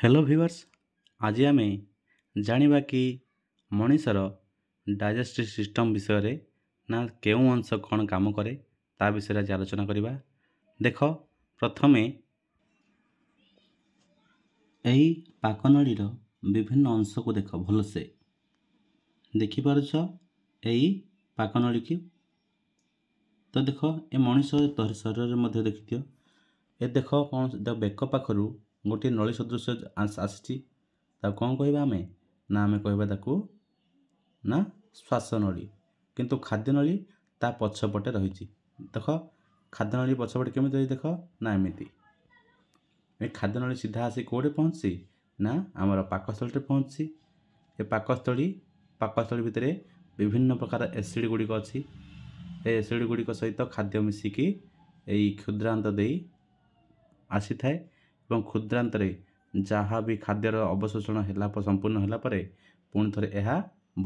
hello ଭିଭର୍ସ ଆଜି ଆମେ ଜାଣିବା କି ମଣିଷର ଡାଇଜେଷ୍ଟିଭ୍ ସିଷ୍ଟମ୍ ବିଷୟରେ ନା କେଉଁ ଅଂଶ କ'ଣ କାମ କରେ ତା ବିଷୟରେ ଆଜି ଆଲୋଚନା କରିବା ଦେଖ ପ୍ରଥମେ ଏହି ପାକନଳୀର ବିଭିନ୍ନ ଅଂଶକୁ ଦେଖ ଭଲସେ ଦେଖିପାରୁଛ ଏଇ ପାକନଳୀକି ତ ଦେଖ ଏ ମଣିଷ ଶରୀରରେ ମଧ୍ୟ ଦେଖିଦିଅ ଏ ଦେଖ କ'ଣ ବେକ ପାଖରୁ ଗୋଟିଏ ନଳୀ ସଦୃଶ ଆସିଛି ତାକୁ କ'ଣ କହିବା ଆମେ ନା ଆମେ କହିବା ତାକୁ ନା ଶ୍ୱାସ ନଳୀ କିନ୍ତୁ ଖାଦ୍ୟ ନଳୀ ତା ପଛପଟେ ରହିଛି ଦେଖ ଖାଦ୍ୟ ନଳୀ ପଛପଟେ କେମିତି ରହିଛି ଦେଖ ନା ଏମିତି ଏ ଖାଦ୍ୟ ନଳୀ ସିଧା ଆସି କେଉଁଠି ପହଞ୍ଚିଛି ନା ଆମର ପାକସ୍ଥଳୀରେ ପହଞ୍ଚିଛି ଏ ପାକସ୍ଥଳୀ ପାକସ୍ଥଳୀ ଭିତରେ ବିଭିନ୍ନ ପ୍ରକାର ଏସିଡ଼ ଗୁଡ଼ିକ ଅଛି ଏ ଏସିଡ଼ ଗୁଡ଼ିକ ସହିତ ଖାଦ୍ୟ ମିଶିକି ଏଇ କ୍ଷୁଦ୍ରାନ୍ତ ଦେଇ ଆସିଥାଏ ଏବଂ କ୍ଷୁଦ୍ରାନ୍ତରେ ଯାହା ବି ଖାଦ୍ୟର ଅବଶୋଷଣ ହେଲା ସମ୍ପୂର୍ଣ୍ଣ ହେଲା ପରେ ପୁଣି ଥରେ ଏହା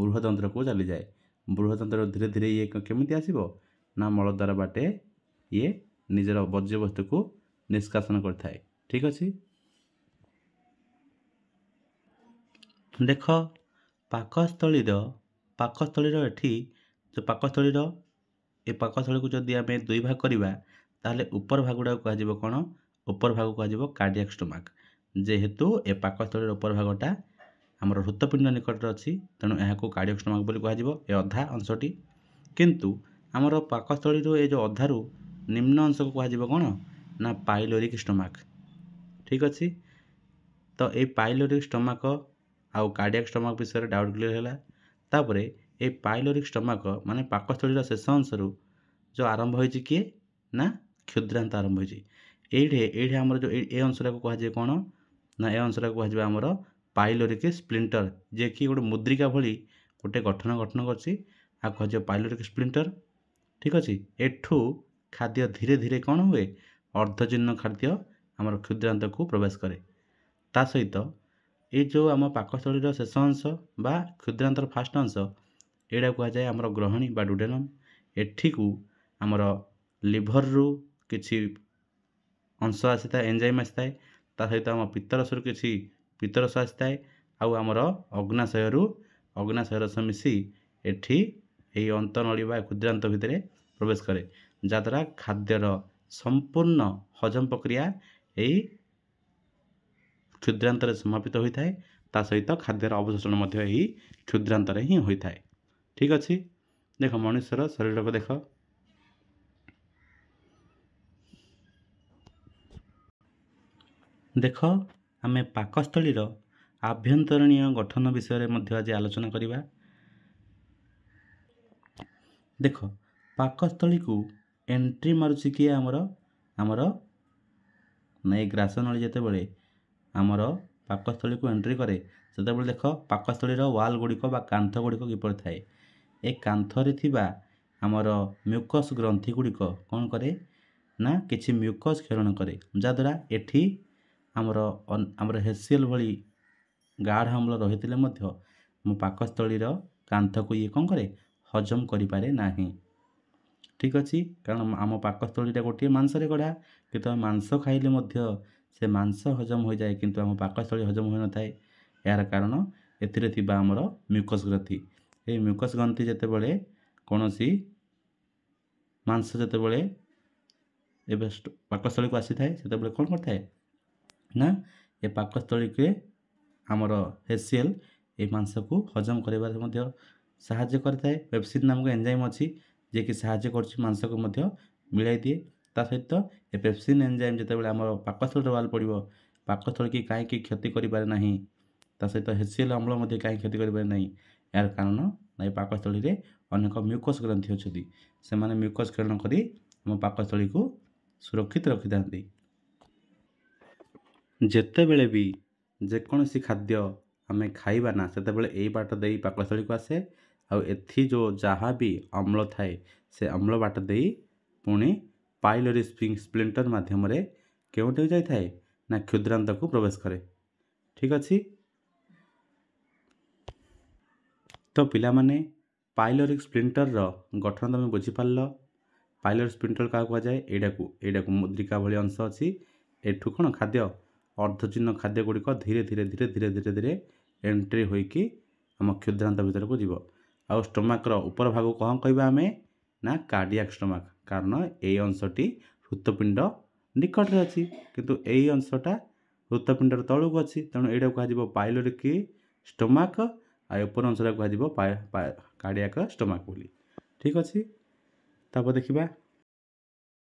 ବୃହତନ୍ତ୍ରକୁ ଚାଲିଯାଏ ବୃହତନ୍ତ୍ର ଧୀରେ ଧୀରେ ଇଏ କେମିତି ଆସିବ ନା ମଳଦ୍ୱାର ବାଟେ ଇଏ ନିଜର ବର୍ଜ୍ୟବସ୍ତୁକୁ ନିଷ୍କାସନ କରିଥାଏ ଠିକ୍ ଅଛି ଦେଖ ପାକସ୍ଥଳୀର ପାକସ୍ଥଳୀର ଏଠି ଯେଉଁ ପାକସ୍ଥଳୀର ଏ ପାକସ୍ଥଳୀକୁ ଯଦି ଆମେ ଦୁଇ ଭାଗ କରିବା ତାହେଲେ ଉପର ଭାଗ ଗୁଡ଼ାକ କୁହାଯିବ କ'ଣ ଉପର ଭାଗ କୁହାଯିବ କାର୍ଡ଼ିଆକ୍ ଷ୍ଟୋମାକ୍ ଯେହେତୁ ଏ ପାକସ୍ଥଳୀର ଉପର ଭାଗଟା ଆମର ହୃତପିଣ୍ଡ ନିକଟରେ ଅଛି ତେଣୁ ଏହାକୁ କାର୍ଡ଼ିଆକ୍ ଷ୍ଟୋମାକ୍ ବୋଲି କୁହାଯିବ ଏ ଅଧା ଅଂଶଟି କିନ୍ତୁ ଆମର ପାକସ୍ଥଳୀରୁ ଏ ଯେଉଁ ଅଧାରୁ ନିମ୍ନ ଅଂଶକୁ କୁହାଯିବ କ'ଣ ନା ପାଇଲୋରିକ ଷ୍ଟୋମାକ୍ ଠିକ୍ ଅଛି ତ ଏଇ ପାଇଲୋରିକ ଷ୍ଟୋମାକ ଆଉ କାର୍ଡ଼ିଆକ୍ ଷ୍ଟୋମାକ୍ ବିଷୟରେ ଡାଉଟ୍ କ୍ଲିୟର୍ ହେଲା ତାପରେ ଏ ପାଇଲୋରିକ ଷ୍ଟୋମାକ ମାନେ ପାକସ୍ଥଳୀର ଶେଷ ଅଂଶରୁ ଯେଉଁ ଆରମ୍ଭ ହୋଇଛି କିଏ ନା କ୍ଷୁଦ୍ରାନ୍ତ ଆରମ୍ଭ ହୋଇଛି ଏଇଠି ଏଇଠି ଆମର ଯେଉଁ ଏ ଅଂଶଟାକୁ କୁହାଯାଏ କ'ଣ ନା ଏ ଅଂଶଟାକୁ କୁହାଯିବ ଆମର ପାଇଲୋରିକ ସ୍ପ୍ଲିଣ୍ଟର ଯିଏକି ଗୋଟେ ମୁଦ୍ରିକା ଭଳି ଗୋଟେ ଗଠନ ଗଠନ କରିଛି ଆଉ କୁହାଯିବ ପାଇଲୋରିକ୍ ସ୍ପ୍ଲିଣ୍ଟର ଠିକ୍ ଅଛି ଏଠୁ ଖାଦ୍ୟ ଧୀରେ ଧୀରେ କ'ଣ ହୁଏ ଅର୍ଦ୍ଧଜୀର୍ଣ୍ଣ ଖାଦ୍ୟ ଆମର କ୍ଷୁଦ୍ରାନ୍ତକୁ ପ୍ରବେଶ କରେ ତା ସହିତ ଏଇ ଯେଉଁ ଆମ ପାକସ୍ଥଳୀର ଶେଷ ଅଂଶ ବା କ୍ଷୁଦ୍ରାନ୍ତର ଫାଷ୍ଟ ଅଂଶ ଏଇଟା କୁହାଯାଏ ଆମର ଗ୍ରହଣୀ ବା ଡୁଡେନମ୍ ଏଠିକୁ ଆମର ଲିଭରରୁ କିଛି ଅଂଶ ଆସିଥାଏ ଏନ୍ଜାଇମ୍ ଆସିଥାଏ ତା ସହିତ ଆମ ପିତ୍ତରସରୁ କିଛି ପିତ୍ତରସ ଆସିଥାଏ ଆଉ ଆମର ଅଗ୍ନାଶୟରୁ ଅଗ୍ନାଶୟ ରସ ମିଶି ଏଠି ଏହି ଅନ୍ତନଳୀ ବା କ୍ଷୁଦ୍ରାନ୍ତ ଭିତରେ ପ୍ରବେଶ କରେ ଯାହାଦ୍ୱାରା ଖାଦ୍ୟର ସମ୍ପୂର୍ଣ୍ଣ ହଜମ ପ୍ରକ୍ରିୟା ଏହି କ୍ଷୁଦ୍ରାନ୍ତରେ ସମାପିତ ହୋଇଥାଏ ତା ସହିତ ଖାଦ୍ୟର ଅବଶୋଷଣ ମଧ୍ୟ ଏହି କ୍ଷୁଦ୍ରାନ୍ତରେ ହିଁ ହୋଇଥାଏ ଠିକ୍ ଅଛି ଦେଖ ମଣିଷର ଶରୀରକୁ ଦେଖ ଦେଖ ଆମେ ପାକସ୍ଥଳୀର ଆଭ୍ୟନ୍ତରୀଣ ଗଠନ ବିଷୟରେ ମଧ୍ୟ ଆଜି ଆଲୋଚନା କରିବା ଦେଖ ପାକସ୍ଥଳୀକୁ ଏଣ୍ଟ୍ରି ମାରୁଛି କିଏ ଆମର ଆମର ନାଇଁ ଗ୍ରାସ ନଳୀ ଯେତେବେଳେ ଆମର ପାକସ୍ଥଳୀକୁ ଏଣ୍ଟ୍ରି କରେ ସେତେବେଳେ ଦେଖ ପାକସ୍ଥଳୀର ୱାଲ୍ ଗୁଡ଼ିକ ବା କାନ୍ଥ ଗୁଡ଼ିକ କିପରି ଥାଏ ଏ କାନ୍ଥରେ ଥିବା ଆମର ମ୍ୟୁକସ୍ ଗ୍ରନ୍ଥି ଗୁଡ଼ିକ କ'ଣ କରେ ନା କିଛି ମ୍ୟୁକସ୍ କ୍ଷରଣ କରେ ଯାହାଦ୍ୱାରା ଏଠି ଆମର ଆମର ହେସିଏଲ୍ ଭଳି ଗାଢ଼ ଅମ୍ଳ ରହିଥିଲେ ମଧ୍ୟ ମୋ ପାକସ୍ଥଳୀର କାନ୍ଥକୁ ଇଏ କ'ଣ କରେ ହଜମ କରିପାରେ ନାହିଁ ଠିକ୍ ଅଛି କାରଣ ଆମ ପାକସ୍ଥଳୀଟା ଗୋଟିଏ ମାଂସରେ ଗଢ଼ା କିନ୍ତୁ ଆମେ ମାଂସ ଖାଇଲେ ମଧ୍ୟ ସେ ମାଂସ ହଜମ ହୋଇଯାଏ କିନ୍ତୁ ଆମ ପାକସ୍ଥଳୀ ହଜମ ହୋଇନଥାଏ ଏହାର କାରଣ ଏଥିରେ ଥିବା ଆମର ମ୍ୟୁକସ୍ ଗ୍ରନ୍ଥି ଏହି ମ୍ୟୁକସ୍ ଗ୍ରନ୍ଥି ଯେତେବେଳେ କୌଣସି ମାଂସ ଯେତେବେଳେ ଏବେ ପାକସ୍ଥଳୀକୁ ଆସିଥାଏ ସେତେବେଳେ କ'ଣ କରିଥାଏ ନା ଏ ପାକସ୍ଥଳୀକେ ଆମର ହେସିଏଲ୍ ଏଇ ମାଂସକୁ ହଜମ କରିବାରେ ମଧ୍ୟ ସାହାଯ୍ୟ କରିଥାଏ ପେପ୍ସିନ୍ ନାମକ ଏନ୍ଜାଇମ୍ ଅଛି ଯିଏକି ସାହାଯ୍ୟ କରୁଛି ମାଂସକୁ ମଧ୍ୟ ମିଳାଇ ଦିଏ ତା ସହିତ ଏ ପେପ୍ସିନ୍ ଏନ୍ଜାଇମ୍ ଯେତେବେଳେ ଆମର ପାକସ୍ଥଳୀର ୱାଲ୍ ପଡ଼ିବ ପାକସ୍ଥଳୀକି କାହିଁକି କ୍ଷତି କରିପାରେ ନାହିଁ ତା ସହିତ ହେସିଏଲ୍ ଅମ୍ଳ ମଧ୍ୟ କାହିଁକି କ୍ଷତି କରିପାରେ ନାହିଁ ଏହାର କାରଣ ନା ଏ ପାକସ୍ଥଳୀରେ ଅନେକ ମ୍ୟୁକସ୍ ଗ୍ରନ୍ଥି ଅଛନ୍ତି ସେମାନେ ମ୍ୟୁକସ୍ କ୍ଷରଣ କରି ଆମ ପାକସ୍ଥଳୀକୁ ସୁରକ୍ଷିତ ରଖିଥାନ୍ତି ଯେତେବେଳେ ବି ଯେକୌଣସି ଖାଦ୍ୟ ଆମେ ଖାଇବା ନା ସେତେବେଳେ ଏଇ ବାଟ ଦେଇ ପାକସ୍ଥଳୀକୁ ଆସେ ଆଉ ଏଥି ଯେଉଁ ଯାହା ବି ଅମ୍ଳ ଥାଏ ସେ ଅମ୍ଳ ବାଟ ଦେଇ ପୁଣି ପାଇଲୋରି ସ୍ପ୍ଲିଣ୍ଟର ମାଧ୍ୟମରେ କେଉଁଠିକୁ ଯାଇଥାଏ ନା କ୍ଷୁଦ୍ରାନ୍ତକୁ ପ୍ରବେଶ କରେ ଠିକ୍ ଅଛି ତ ପିଲାମାନେ ପାଇଲରିକ୍ ସ୍ପ୍ଲିଣ୍ଟରର ଗଠନ ତୁମେ ବୁଝିପାରିଲ ପାଇଲୋରିକ୍ ସ୍ପ୍ଲିଣ୍ଟର କାହାକୁ କୁହାଯାଏ ଏଇଟାକୁ ଏଇଟାକୁ ମୁଦ୍ରିକା ଭଳି ଅଂଶ ଅଛି ଏଠୁ କ'ଣ ଖାଦ୍ୟ ଅର୍ଦ୍ଧଚିହ୍ନ ଖାଦ୍ୟ ଗୁଡ଼ିକ ଧୀରେ ଧୀରେ ଧୀରେ ଧୀରେ ଧୀରେ ଧୀରେ ଏଣ୍ଟ୍ରି ହୋଇକି ଆମ କ୍ଷୁଦ୍ରାନ୍ତ ଭିତରକୁ ଯିବ ଆଉ ଷ୍ଟୋମାକର ଉପର ଭାଗକୁ କ'ଣ କହିବା ଆମେ ନା କାର୍ଡ଼ିଆକ୍ ଷ୍ଟୋମାକ୍ କାରଣ ଏଇ ଅଂଶଟି ହୃତପିଣ୍ଡ ନିକଟରେ ଅଛି କିନ୍ତୁ ଏଇ ଅଂଶଟା ହୃତପିଣ୍ଡର ତଳକୁ ଅଛି ତେଣୁ ଏଇଟାକୁ କୁହାଯିବ ପାଇଲୋରିକ ଷ୍ଟୋମାକ୍ ଆଉ ଉପର ଅଂଶଟା କୁହାଯିବ କାର୍ଡ଼ିଆକ୍ ଷ୍ଟୋମାକ୍ ବୋଲି ଠିକ୍ ଅଛି ତାପରେ ଦେଖିବା